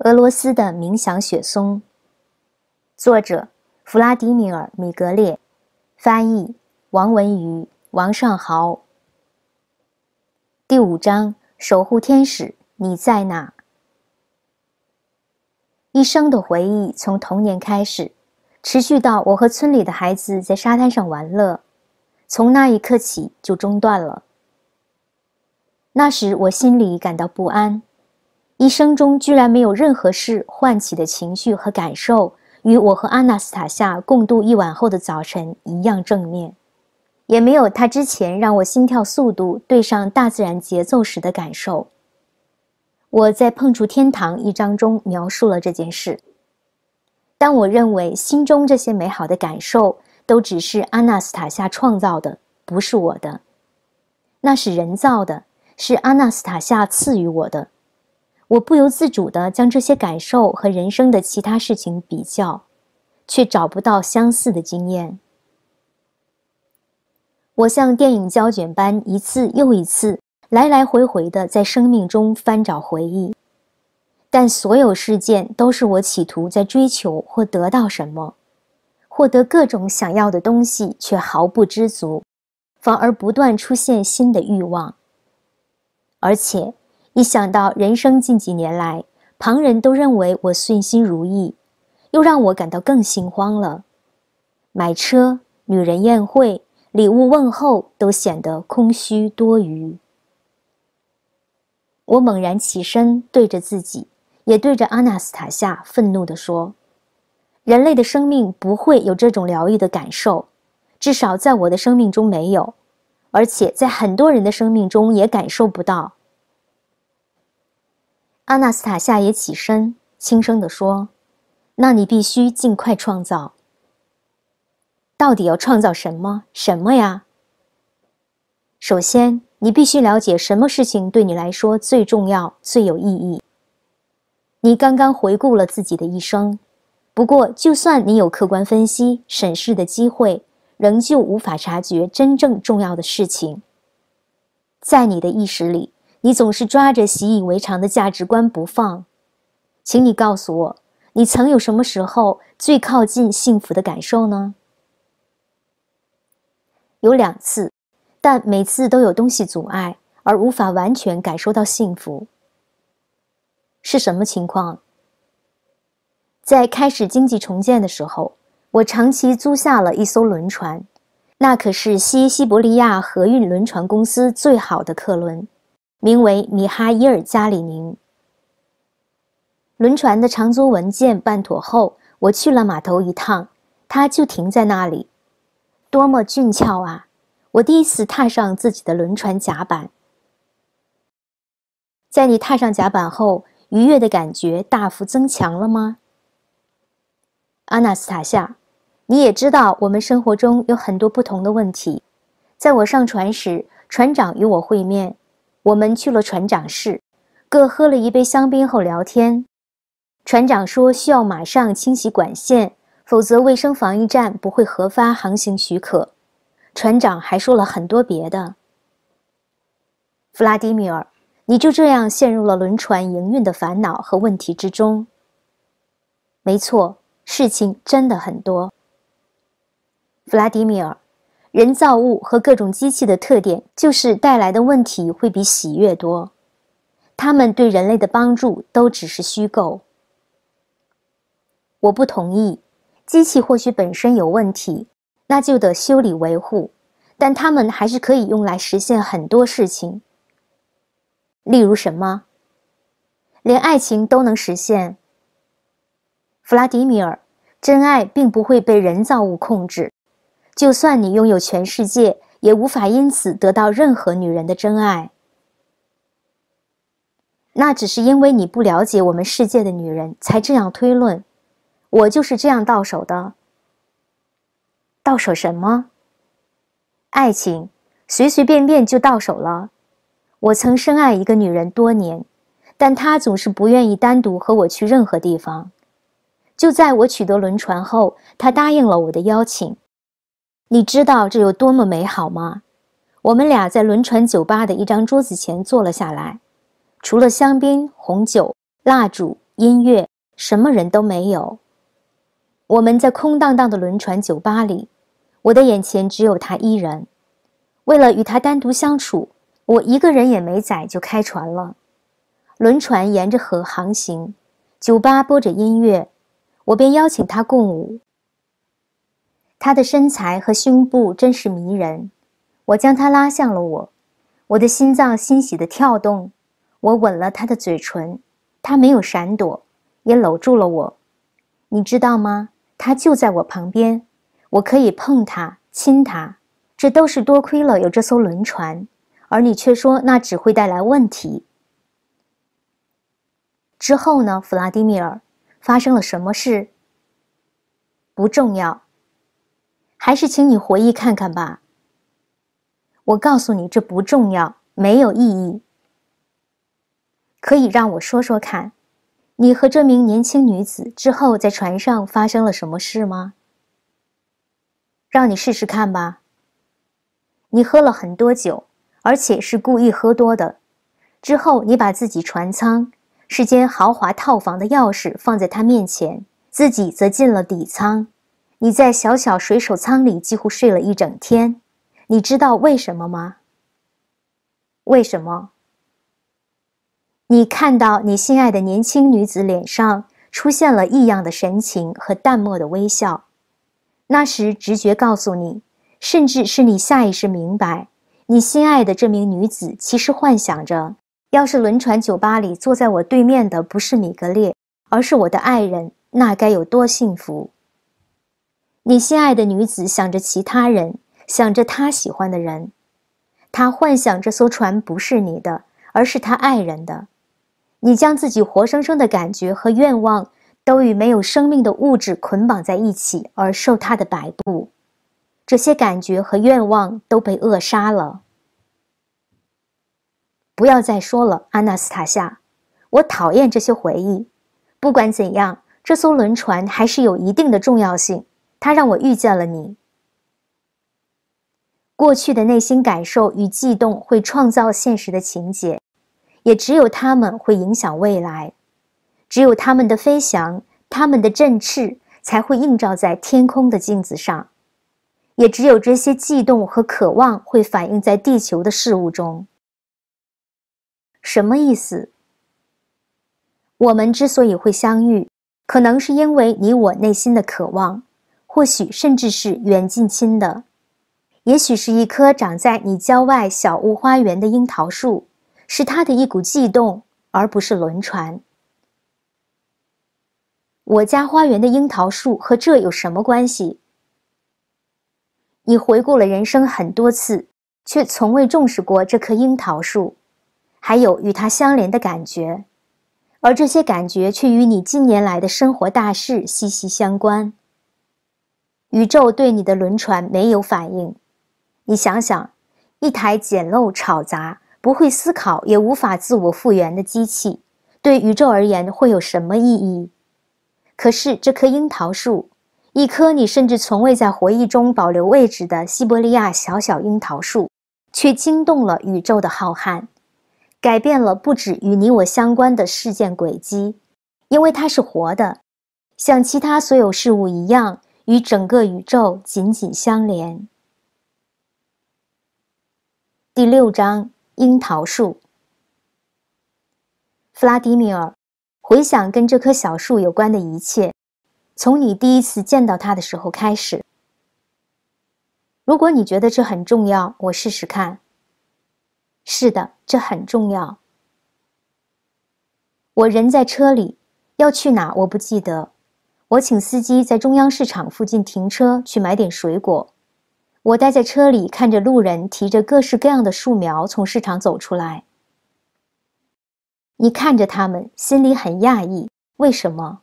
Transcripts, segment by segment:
俄罗斯的冥想雪松，作者弗拉迪米尔·米格列，翻译王文瑜、王尚豪。第五章：守护天使，你在哪？一生的回忆从童年开始，持续到我和村里的孩子在沙滩上玩乐，从那一刻起就中断了。那时我心里感到不安。一生中居然没有任何事唤起的情绪和感受，与我和阿纳斯塔夏共度一晚后的早晨一样正面，也没有他之前让我心跳速度对上大自然节奏时的感受。我在《碰触天堂》一章中描述了这件事，但我认为心中这些美好的感受都只是阿纳斯塔夏创造的，不是我的，那是人造的，是阿纳斯塔夏赐予我的。我不由自主地将这些感受和人生的其他事情比较，却找不到相似的经验。我像电影胶卷般一次又一次来来回回的在生命中翻找回忆，但所有事件都是我企图在追求或得到什么，获得各种想要的东西，却毫不知足，反而不断出现新的欲望，而且。一想到人生近几年来，旁人都认为我顺心如意，又让我感到更心慌了。买车、女人宴会、礼物问候，都显得空虚多余。我猛然起身，对着自己，也对着阿纳斯塔夏，愤怒地说：“人类的生命不会有这种疗愈的感受，至少在我的生命中没有，而且在很多人的生命中也感受不到。”阿纳斯塔夏也起身，轻声的说：“那你必须尽快创造。到底要创造什么？什么呀？首先，你必须了解什么事情对你来说最重要、最有意义。你刚刚回顾了自己的一生，不过，就算你有客观分析、审视的机会，仍旧无法察觉真正重要的事情。在你的意识里。”你总是抓着习以为常的价值观不放，请你告诉我，你曾有什么时候最靠近幸福的感受呢？有两次，但每次都有东西阻碍，而无法完全感受到幸福。是什么情况？在开始经济重建的时候，我长期租下了一艘轮船，那可是西西伯利亚河运轮船公司最好的客轮。名为米哈伊尔加里宁。轮船的长租文件办妥后，我去了码头一趟，它就停在那里，多么俊俏啊！我第一次踏上自己的轮船甲板。在你踏上甲板后，愉悦的感觉大幅增强了吗？阿纳斯塔夏，你也知道，我们生活中有很多不同的问题。在我上船时，船长与我会面。我们去了船长室，各喝了一杯香槟后聊天。船长说需要马上清洗管线，否则卫生防疫站不会核发航行许可。船长还说了很多别的。弗拉迪米尔，你就这样陷入了轮船营运的烦恼和问题之中。没错，事情真的很多。弗拉迪米尔。人造物和各种机器的特点，就是带来的问题会比喜悦多。它们对人类的帮助都只是虚构。我不同意，机器或许本身有问题，那就得修理维护，但它们还是可以用来实现很多事情。例如什么？连爱情都能实现？弗拉迪米尔，真爱并不会被人造物控制。就算你拥有全世界，也无法因此得到任何女人的真爱。那只是因为你不了解我们世界的女人才这样推论。我就是这样到手的。到手什么？爱情，随随便便就到手了。我曾深爱一个女人多年，但她总是不愿意单独和我去任何地方。就在我取得轮船后，她答应了我的邀请。你知道这有多么美好吗？我们俩在轮船酒吧的一张桌子前坐了下来，除了香槟、红酒、蜡烛、音乐，什么人都没有。我们在空荡荡的轮船酒吧里，我的眼前只有他一人。为了与他单独相处，我一个人也没载就开船了。轮船沿着河航行，酒吧播着音乐，我便邀请他共舞。她的身材和胸部真是迷人，我将她拉向了我，我的心脏欣喜地跳动，我吻了她的嘴唇，她没有闪躲，也搂住了我。你知道吗？她就在我旁边，我可以碰她、亲她，这都是多亏了有这艘轮船。而你却说那只会带来问题。之后呢，弗拉迪米尔，发生了什么事？不重要。还是请你回忆看看吧。我告诉你，这不重要，没有意义。可以让我说说看，你和这名年轻女子之后在船上发生了什么事吗？让你试试看吧。你喝了很多酒，而且是故意喝多的。之后，你把自己船舱是间豪华套房的钥匙放在她面前，自己则进了底舱。你在小小水手舱里几乎睡了一整天，你知道为什么吗？为什么？你看到你心爱的年轻女子脸上出现了异样的神情和淡漠的微笑，那时直觉告诉你，甚至是你下意识明白，你心爱的这名女子其实幻想着，要是轮船酒吧里坐在我对面的不是米格列，而是我的爱人，那该有多幸福。你心爱的女子想着其他人，想着她喜欢的人，他幻想这艘船不是你的，而是他爱人的。你将自己活生生的感觉和愿望都与没有生命的物质捆绑在一起，而受他的摆布。这些感觉和愿望都被扼杀了。不要再说了，阿纳斯塔夏，我讨厌这些回忆。不管怎样，这艘轮船还是有一定的重要性。它让我遇见了你。过去的内心感受与悸动会创造现实的情节，也只有它们会影响未来。只有他们的飞翔，他们的振翅，才会映照在天空的镜子上。也只有这些悸动和渴望会反映在地球的事物中。什么意思？我们之所以会相遇，可能是因为你我内心的渴望。或许甚至是远近亲的，也许是一棵长在你郊外小屋花园的樱桃树，是它的一股悸动，而不是轮船。我家花园的樱桃树和这有什么关系？你回顾了人生很多次，却从未重视过这棵樱桃树，还有与它相连的感觉，而这些感觉却与你近年来的生活大事息息相关。宇宙对你的轮船没有反应，你想想，一台简陋、吵杂、不会思考也无法自我复原的机器，对宇宙而言会有什么意义？可是这棵樱桃树，一棵你甚至从未在回忆中保留位置的西伯利亚小小樱桃树，却惊动了宇宙的浩瀚，改变了不止与你我相关的事件轨迹，因为它是活的，像其他所有事物一样。与整个宇宙紧紧相连。第六章，樱桃树。弗拉迪米尔，回想跟这棵小树有关的一切，从你第一次见到它的时候开始。如果你觉得这很重要，我试试看。是的，这很重要。我人在车里，要去哪？我不记得。我请司机在中央市场附近停车去买点水果。我待在车里，看着路人提着各式各样的树苗从市场走出来。你看着他们，心里很讶异，为什么？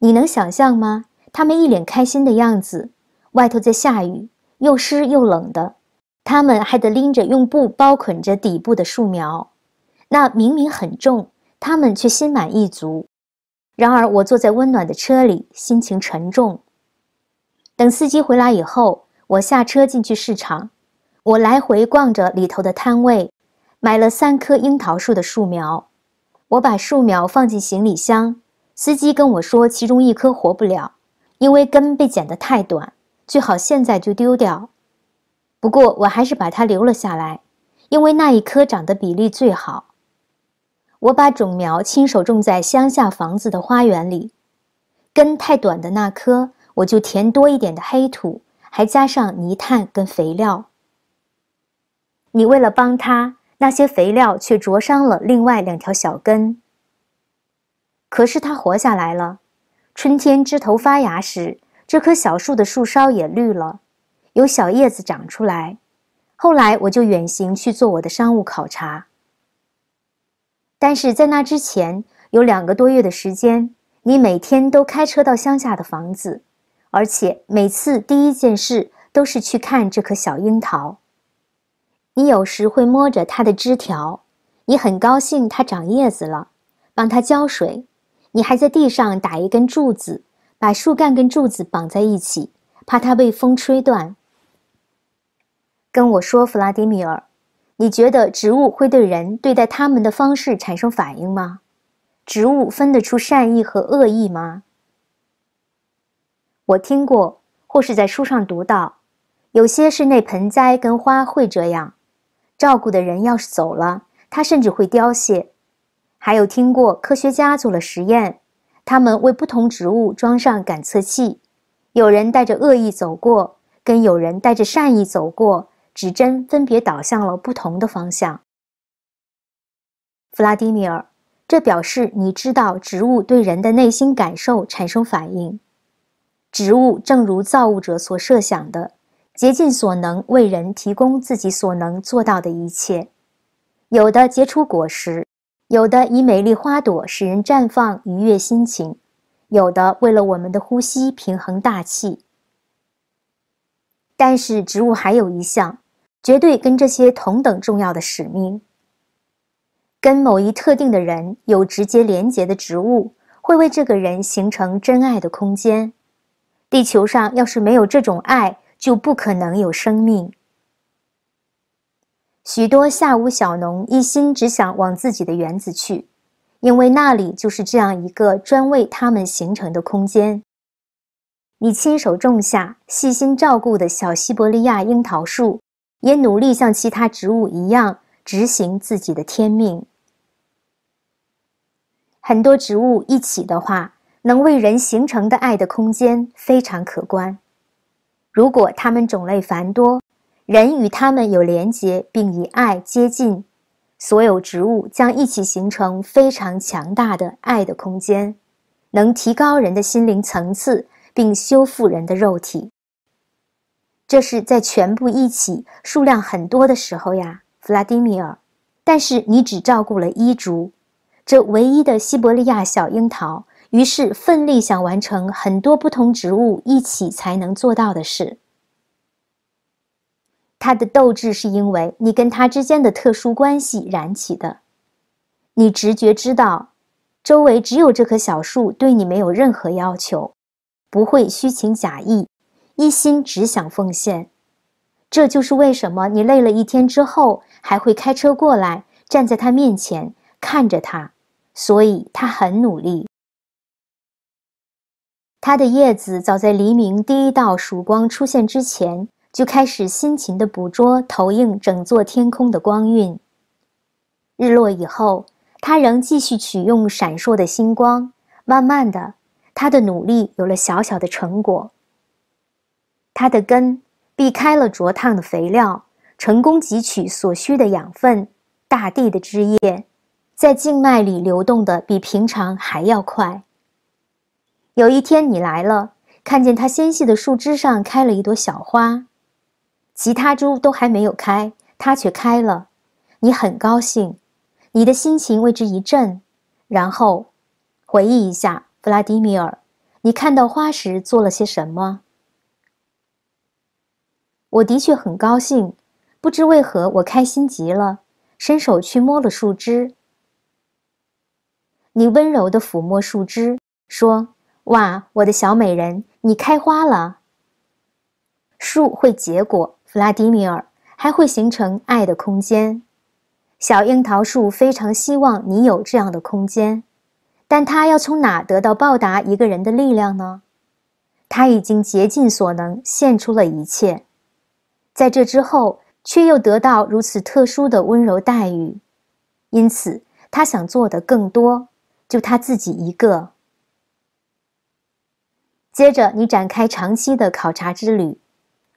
你能想象吗？他们一脸开心的样子，外头在下雨，又湿又冷的，他们还得拎着用布包捆着底部的树苗，那明明很重，他们却心满意足。然而，我坐在温暖的车里，心情沉重。等司机回来以后，我下车进去市场。我来回逛着里头的摊位，买了三棵樱桃树的树苗。我把树苗放进行李箱。司机跟我说，其中一棵活不了，因为根被剪得太短，最好现在就丢掉。不过，我还是把它留了下来，因为那一棵长得比例最好。我把种苗亲手种在乡下房子的花园里，根太短的那棵，我就填多一点的黑土，还加上泥炭跟肥料。你为了帮它，那些肥料却灼伤了另外两条小根。可是它活下来了。春天枝头发芽时，这棵小树的树梢也绿了，有小叶子长出来。后来我就远行去做我的商务考察。但是在那之前有两个多月的时间，你每天都开车到乡下的房子，而且每次第一件事都是去看这棵小樱桃。你有时会摸着它的枝条，你很高兴它长叶子了，帮它浇水。你还在地上打一根柱子，把树干跟柱子绑在一起，怕它被风吹断。跟我说，弗拉迪米尔。你觉得植物会对人对待他们的方式产生反应吗？植物分得出善意和恶意吗？我听过或是在书上读到，有些室内盆栽跟花会这样：照顾的人要是走了，它甚至会凋谢。还有听过科学家做了实验，他们为不同植物装上感测器，有人带着恶意走过，跟有人带着善意走过。指针分别导向了不同的方向。弗拉迪米尔，这表示你知道植物对人的内心感受产生反应。植物正如造物者所设想的，竭尽所能为人提供自己所能做到的一切。有的结出果实，有的以美丽花朵使人绽放愉悦心情，有的为了我们的呼吸平衡大气。但是植物还有一项。绝对跟这些同等重要的使命，跟某一特定的人有直接连结的植物，会为这个人形成真爱的空间。地球上要是没有这种爱，就不可能有生命。许多下午小农一心只想往自己的园子去，因为那里就是这样一个专为他们形成的空间。你亲手种下、细心照顾的小西伯利亚樱桃树。也努力像其他植物一样执行自己的天命。很多植物一起的话，能为人形成的爱的空间非常可观。如果它们种类繁多，人与它们有连结，并以爱接近，所有植物将一起形成非常强大的爱的空间，能提高人的心灵层次，并修复人的肉体。这是在全部一起数量很多的时候呀，弗拉迪米尔。但是你只照顾了一株，这唯一的西伯利亚小樱桃。于是奋力想完成很多不同植物一起才能做到的事。他的斗志是因为你跟他之间的特殊关系燃起的。你直觉知道，周围只有这棵小树对你没有任何要求，不会虚情假意。一心只想奉献，这就是为什么你累了一天之后还会开车过来，站在他面前看着他。所以他很努力。他的叶子早在黎明第一道曙光出现之前就开始辛勤地捕捉、投映整座天空的光晕。日落以后，他仍继续取用闪烁的星光。慢慢的，他的努力有了小小的成果。它的根避开了灼烫的肥料，成功汲取所需的养分。大地的汁液在静脉里流动的比平常还要快。有一天你来了，看见它纤细的树枝上开了一朵小花，其他株都还没有开，它却开了。你很高兴，你的心情为之一振。然后，回忆一下，弗拉迪米尔，你看到花时做了些什么？我的确很高兴，不知为何我开心极了，伸手去摸了树枝。你温柔地抚摸树枝，说：“哇，我的小美人，你开花了。树会结果，弗拉迪米尔，还会形成爱的空间。小樱桃树非常希望你有这样的空间，但它要从哪得到报答一个人的力量呢？它已经竭尽所能，献出了一切。”在这之后，却又得到如此特殊的温柔待遇，因此他想做的更多，就他自己一个。接着，你展开长期的考察之旅，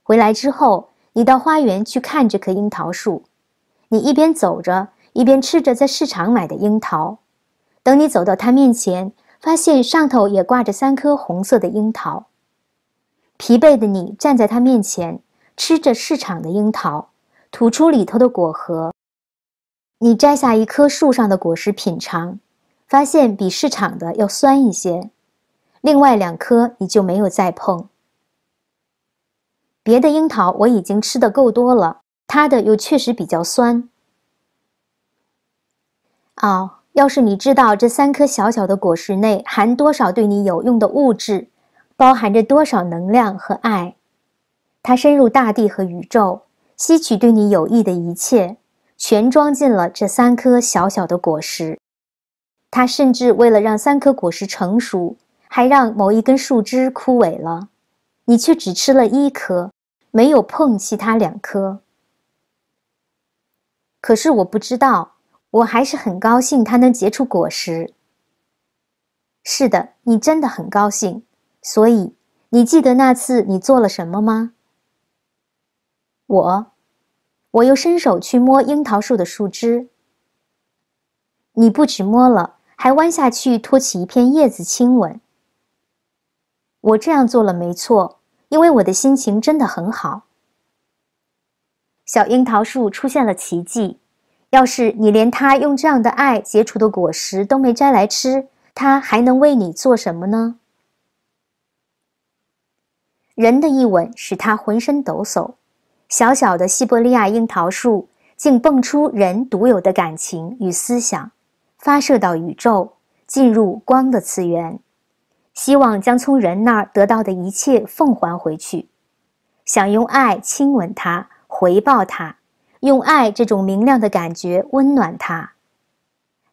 回来之后，你到花园去看这棵樱桃树，你一边走着，一边吃着在市场买的樱桃，等你走到它面前，发现上头也挂着三颗红色的樱桃。疲惫的你站在他面前。吃着市场的樱桃，吐出里头的果核。你摘下一棵树上的果实品尝，发现比市场的要酸一些。另外两颗你就没有再碰。别的樱桃我已经吃的够多了，它的又确实比较酸。哦，要是你知道这三颗小小的果实内含多少对你有用的物质，包含着多少能量和爱。它深入大地和宇宙，吸取对你有益的一切，全装进了这三颗小小的果实。它甚至为了让三颗果实成熟，还让某一根树枝枯萎了。你却只吃了一颗，没有碰其他两颗。可是我不知道，我还是很高兴它能结出果实。是的，你真的很高兴。所以，你记得那次你做了什么吗？我，我又伸手去摸樱桃树的树枝。你不止摸了，还弯下去托起一片叶子亲吻。我这样做了没错，因为我的心情真的很好。小樱桃树出现了奇迹。要是你连它用这样的爱结出的果实都没摘来吃，它还能为你做什么呢？人的一吻使他浑身抖擞。小小的西伯利亚樱桃树，竟迸出人独有的感情与思想，发射到宇宙，进入光的次元，希望将从人那儿得到的一切奉还回去，想用爱亲吻它，回报它，用爱这种明亮的感觉温暖它。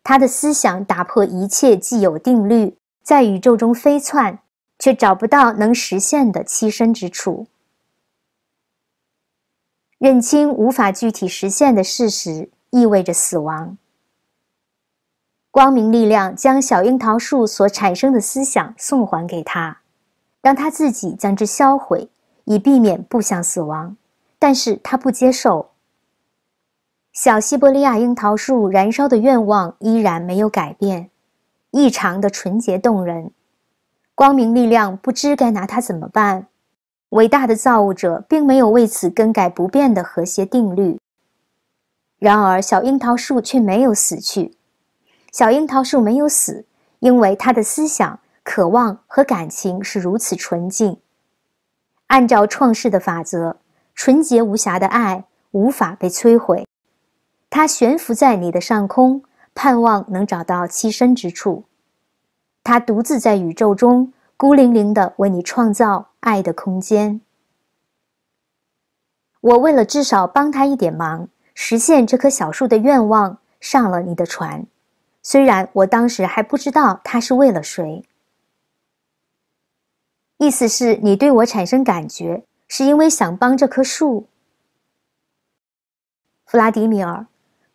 他的思想打破一切既有定律，在宇宙中飞窜，却找不到能实现的栖身之处。认清无法具体实现的事实意味着死亡。光明力量将小樱桃树所产生的思想送还给他，让他自己将之销毁，以避免不想死亡。但是他不接受。小西伯利亚樱桃树燃烧的愿望依然没有改变，异常的纯洁动人。光明力量不知该拿他怎么办。伟大的造物者并没有为此更改不变的和谐定律。然而，小樱桃树却没有死去。小樱桃树没有死，因为它的思想、渴望和感情是如此纯净。按照创世的法则，纯洁无瑕的爱无法被摧毁。它悬浮在你的上空，盼望能找到栖身之处。它独自在宇宙中。孤零零的为你创造爱的空间。我为了至少帮他一点忙，实现这棵小树的愿望，上了你的船，虽然我当时还不知道他是为了谁。意思是你对我产生感觉，是因为想帮这棵树。弗拉迪米尔，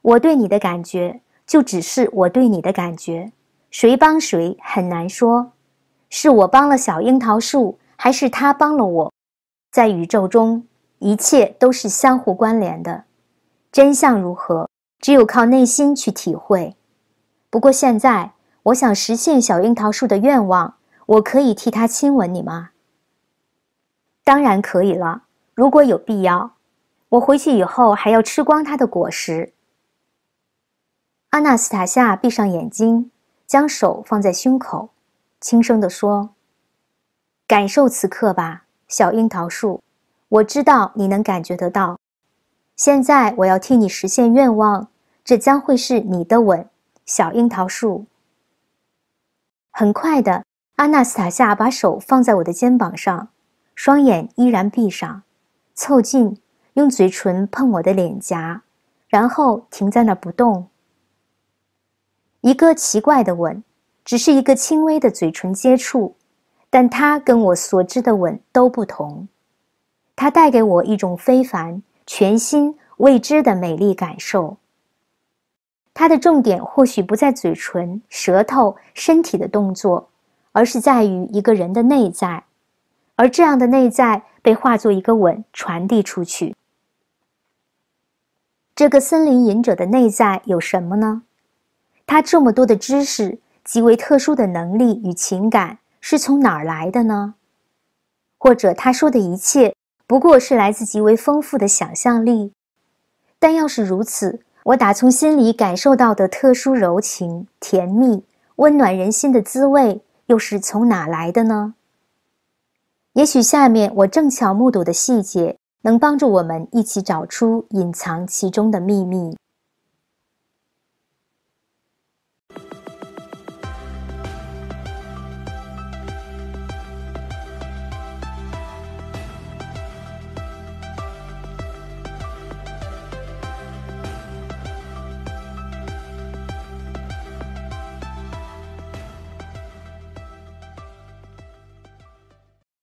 我对你的感觉就只是我对你的感觉，谁帮谁很难说。是我帮了小樱桃树，还是它帮了我？在宇宙中，一切都是相互关联的。真相如何，只有靠内心去体会。不过现在，我想实现小樱桃树的愿望，我可以替他亲吻你吗？当然可以了。如果有必要，我回去以后还要吃光它的果实。阿纳斯塔夏闭上眼睛，将手放在胸口。轻声地说：“感受此刻吧，小樱桃树。我知道你能感觉得到。现在我要替你实现愿望，这将会是你的吻，小樱桃树。”很快的，阿纳斯塔夏把手放在我的肩膀上，双眼依然闭上，凑近，用嘴唇碰我的脸颊，然后停在那儿不动。一个奇怪的吻。只是一个轻微的嘴唇接触，但它跟我所知的吻都不同，它带给我一种非凡、全新、未知的美丽感受。它的重点或许不在嘴唇、舌头、身体的动作，而是在于一个人的内在，而这样的内在被化作一个吻传递出去。这个森林隐者的内在有什么呢？他这么多的知识。极为特殊的能力与情感是从哪儿来的呢？或者他说的一切不过是来自极为丰富的想象力？但要是如此，我打从心里感受到的特殊柔情、甜蜜、温暖人心的滋味又是从哪来的呢？也许下面我正巧目睹的细节能帮助我们一起找出隐藏其中的秘密。